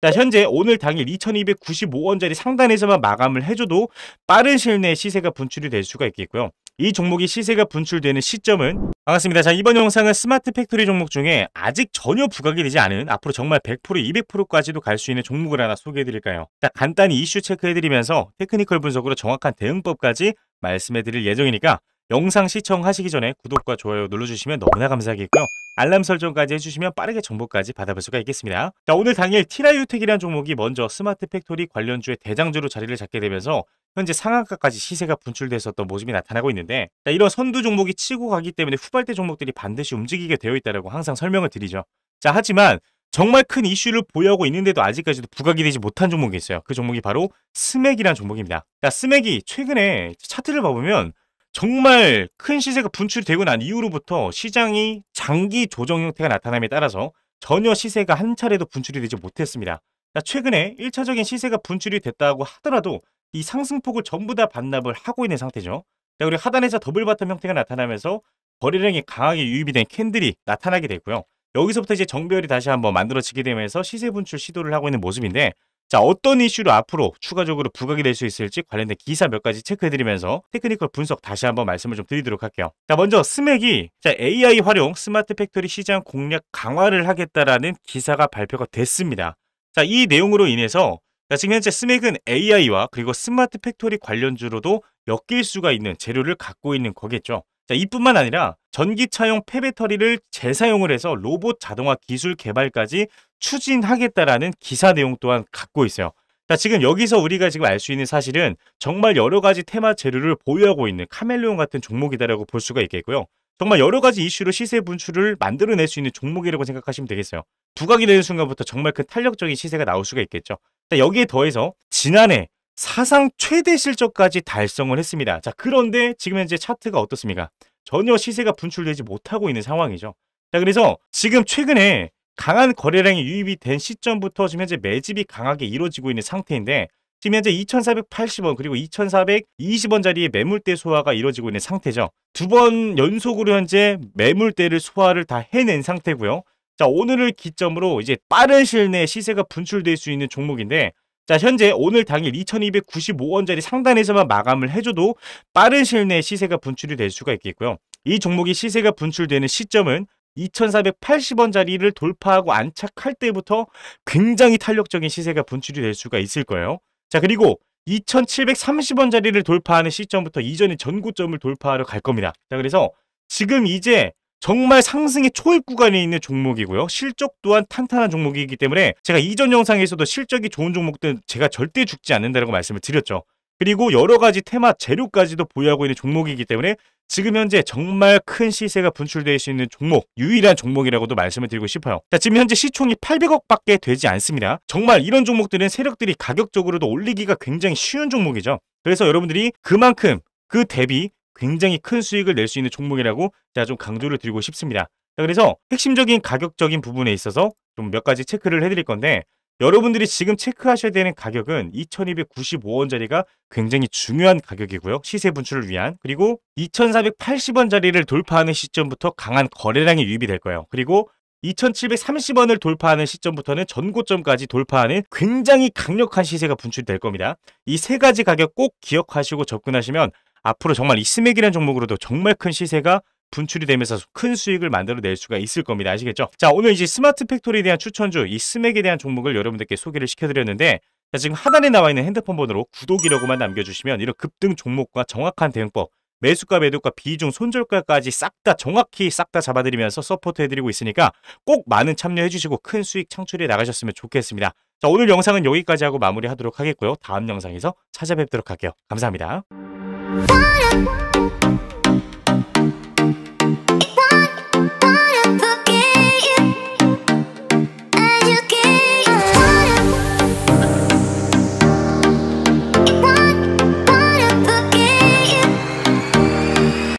자, 현재 오늘 당일 2295원짜리 상단에서만 마감을 해줘도 빠른 시일 내에 시세가 분출이 될 수가 있겠고요. 이 종목이 시세가 분출되는 시점은 반갑습니다. 자 이번 영상은 스마트 팩토리 종목 중에 아직 전혀 부각이 되지 않은 앞으로 정말 100% 200%까지도 갈 수 있는 종목을 하나 소개해드릴까요. 자 간단히 이슈 체크해드리면서 테크니컬 분석으로 정확한 대응법까지 말씀해드릴 예정이니까 영상 시청하시기 전에 구독과 좋아요 눌러주시면 너무나 감사하겠고요. 알람 설정까지 해주시면 빠르게 정보까지 받아볼 수가 있겠습니다. 자, 오늘 당일 티라유텍이라는 종목이 먼저 스마트 팩토리 관련주의 대장주로 자리를 잡게 되면서 현재 상한가까지 시세가 분출됐었던 모습이 나타나고 있는데 자, 이런 선두 종목이 치고 가기 때문에 후발대 종목들이 반드시 움직이게 되어 있다고 항상 설명을 드리죠. 자 하지만 정말 큰 이슈를 보유하고 있는데도 아직까지도 부각이 되지 못한 종목이 있어요. 그 종목이 바로 스맥이라는 종목입니다. 자, 스맥이 최근에 차트를 봐보면 정말 큰 시세가 분출되고 난 이후로부터 시장이 장기 조정 형태가 나타남에 따라서 전혀 시세가 한 차례도 분출이 되지 못했습니다. 그러니까 최근에 1차적인 시세가 분출이 됐다고 하더라도 이 상승폭을 전부 다 반납을 하고 있는 상태죠. 그러니까 우리 하단에서 더블 바텀 형태가 나타나면서 거래량이 강하게 유입이 된 캔들이 나타나게 되고요. 여기서부터 이제 정별이 다시 한번 만들어지게 되면서 시세 분출 시도를 하고 있는 모습인데 자 어떤 이슈로 앞으로 추가적으로 부각이 될 수 있을지 관련된 기사 몇 가지 체크해드리면서 테크니컬 분석 다시 한번 말씀을 좀 드리도록 할게요. 자 먼저 스맥이 자 AI 활용 스마트 팩토리 시장 공략 강화를 하겠다라는 기사가 발표가 됐습니다. 자이 내용으로 인해서 자, 지금 현재 스맥은 AI와 그리고 스마트 팩토리 관련주로도 엮일 수가 있는 재료를 갖고 있는 거겠죠. 자, 이뿐만 아니라 전기차용 폐배터리를 재사용을 해서 로봇 자동화 기술 개발까지 추진하겠다라는 기사 내용 또한 갖고 있어요. 자, 지금 여기서 우리가 지금 알 수 있는 사실은 정말 여러 가지 테마 재료를 보유하고 있는 카멜레온 같은 종목이다라고 볼 수가 있겠고요. 정말 여러 가지 이슈로 시세 분출을 만들어낼 수 있는 종목이라고 생각하시면 되겠어요. 부각이 되는 순간부터 정말 큰 탄력적인 시세가 나올 수가 있겠죠. 자, 여기에 더해서 지난해 사상 최대 실적까지 달성을 했습니다. 자, 그런데 지금 현재 차트가 어떻습니까? 전혀 시세가 분출되지 못하고 있는 상황이죠. 자, 그래서 지금 최근에 강한 거래량이 유입이 된 시점부터 지금 현재 매집이 강하게 이루어지고 있는 상태인데 지금 현재 2,480원 그리고 2,420원 짜리에 매물대 소화가 이루어지고 있는 상태죠. 두 번 연속으로 현재 매물대를 소화를 다 해낸 상태고요. 자 오늘을 기점으로 이제 빠른 실내 시세가 분출될 수 있는 종목인데 자 현재 오늘 당일 2295원짜리 상단에서만 마감을 해줘도 빠른 시일 내에 시세가 분출이 될 수가 있겠고요. 이 종목이 시세가 분출되는 시점은 2480원짜리를 돌파하고 안착할 때부터 굉장히 탄력적인 시세가 분출이 될 수가 있을 거예요. 자 그리고 2730원짜리를 돌파하는 시점부터 이전의 전고점을 돌파하러 갈 겁니다. 자 그래서 지금 이제 정말 상승의 초입 구간에 있는 종목이고요. 실적 또한 탄탄한 종목이기 때문에 제가 이전 영상에서도 실적이 좋은 종목들은 제가 절대 죽지 않는다라고 말씀을 드렸죠. 그리고 여러 가지 테마 재료까지도 보유하고 있는 종목이기 때문에 지금 현재 정말 큰 시세가 분출될 수 있는 종목, 유일한 종목이라고도 말씀을 드리고 싶어요. 자, 지금 현재 시총이 800억밖에 되지 않습니다. 정말 이런 종목들은 세력들이 가격적으로도 올리기가 굉장히 쉬운 종목이죠. 그래서 여러분들이 그만큼 그 대비 굉장히 큰 수익을 낼 수 있는 종목이라고 제가 좀 강조를 드리고 싶습니다. 자, 그래서 핵심적인 가격적인 부분에 있어서 좀 몇 가지 체크를 해드릴 건데 여러분들이 지금 체크하셔야 되는 가격은 2295원짜리가 굉장히 중요한 가격이고요. 시세 분출을 위한 그리고 2480원짜리를 돌파하는 시점부터 강한 거래량이 유입이 될 거예요. 그리고 2730원을 돌파하는 시점부터는 전고점까지 돌파하는 굉장히 강력한 시세가 분출될 겁니다. 이 세 가지 가격 꼭 기억하시고 접근하시면 앞으로 정말 이 스맥이라는 종목으로도 정말 큰 시세가 분출이 되면서 큰 수익을 만들어낼 수가 있을 겁니다. 아시겠죠? 자, 오늘 이제 스마트 팩토리에 대한 추천주, 이 스맥에 대한 종목을 여러분들께 소개를 시켜드렸는데 자, 지금 하단에 나와 있는 핸드폰 번호로 구독이라고만 남겨주시면 이런 급등 종목과 정확한 대응법, 매수가, 매도가, 비중, 손절가까지 싹 다 정확히 싹 다 잡아드리면서 서포트해드리고 있으니까 꼭 많은 참여해주시고 큰 수익 창출해 나가셨으면 좋겠습니다. 자, 오늘 영상은 여기까지 하고 마무리하도록 하겠고요. 다음 영상에서 찾아뵙도록 할게요. 감사합니다. Thought